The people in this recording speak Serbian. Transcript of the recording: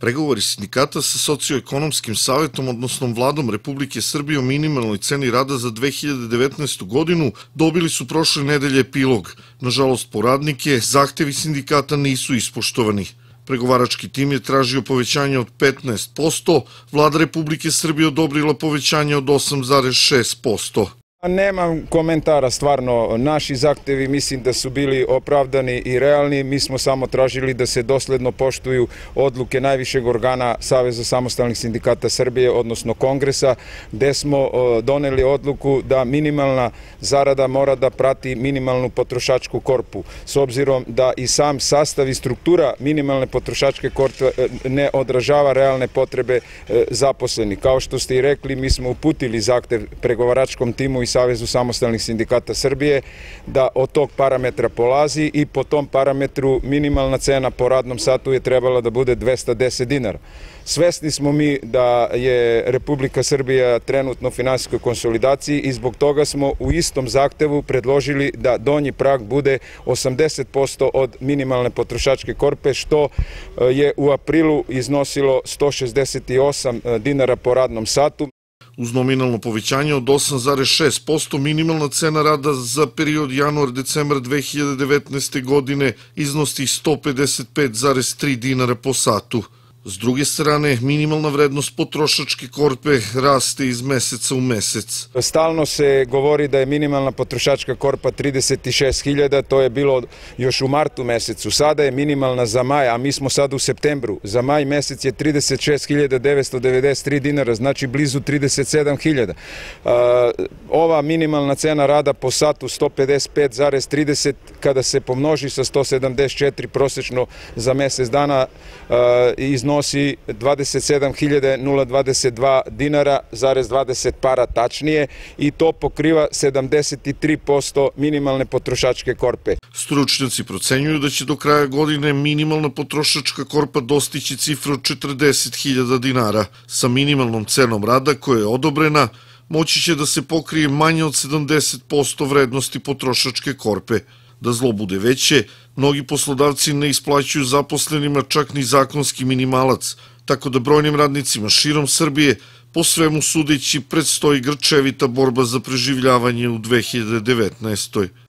Pregovori sindikata sa socioekonomskim savetom, odnosno vladom Republike Srbije o minimalnoj ceni rada za 2019. godinu dobili su prošle nedelje epilog. Nažalost, po radnike, zahtevi sindikata nisu ispoštovani. Pregovarački tim je tražio povećanje od 15%, vlada Republike Srbije odobrila povećanje od 8,6%. Nemam komentara stvarno. Naši zahtevi mislim da su bili opravdani i realni. Mi smo samo tražili da se dosledno poštuju odluke najvišeg organa Saveza samostalnih sindikata Srbije, odnosno Kongresa, gde smo doneli odluku da minimalna zarada mora da prati minimalnu potrošačku korpu. S obzirom da i sam sastav i struktura minimalne potrošačke korpe e, ne odražava realne potrebe e, zaposleni. Kao što ste i rekli, mi smo uputili zaktev pregovaračkom timu i Savjezu samostalnih sindikata Srbije da od tog parametra polazi i po tom parametru minimalna cena po radnom satu je trebala da bude 210 dinara. Svesni smo mi da je Republika Srbija trenutno u finansijskoj konsolidaciji i zbog toga smo u istom zaktevu predložili da donji prag bude 80% od minimalne potrošačke korpe, što e, je u aprilu iznosilo 168 e, dinara po radnom satu. Uz nominalno povećanje od 8,6%, minimalna cena rada za period januar-decembar 2019. godine iznosi 155,3 dinara po satu. S druge strane, minimalna vrednost potrošačke korpe raste iz meseca u mesec. Stalno se govori da je minimalna potrošačka korpa 36.000, to je bilo još u martu mesecu. Sada je minimalna za maj, a mi smo sad u septembru. Za maj mesec je 36.993 dinara, znači blizu 37.000. Ova minimalna cena rada po satu 155,30 kada se pomnoži sa 174 prosečno za mesec dana iznosi iznosi 27.022 dinara, zarez 20 para tačnije i to pokriva 73% minimalne potrošačke korpe. Stručnjaci procenjuju da će do kraja godine minimalna potrošačka korpa dostići cifru 40.000 dinara. Sa minimalnom cenom rada koja je odobrena, moći će da se pokrije manje od 70% vrednosti potrošačke korpe. Da zlo bude veće, mnogi poslodavci ne isplaćuju zaposlenima čak ni zakonski minimalac, tako da brojnim radnicima širom Srbije po svemu sudeći predstoji grčevita borba za preživljavanje u 2019.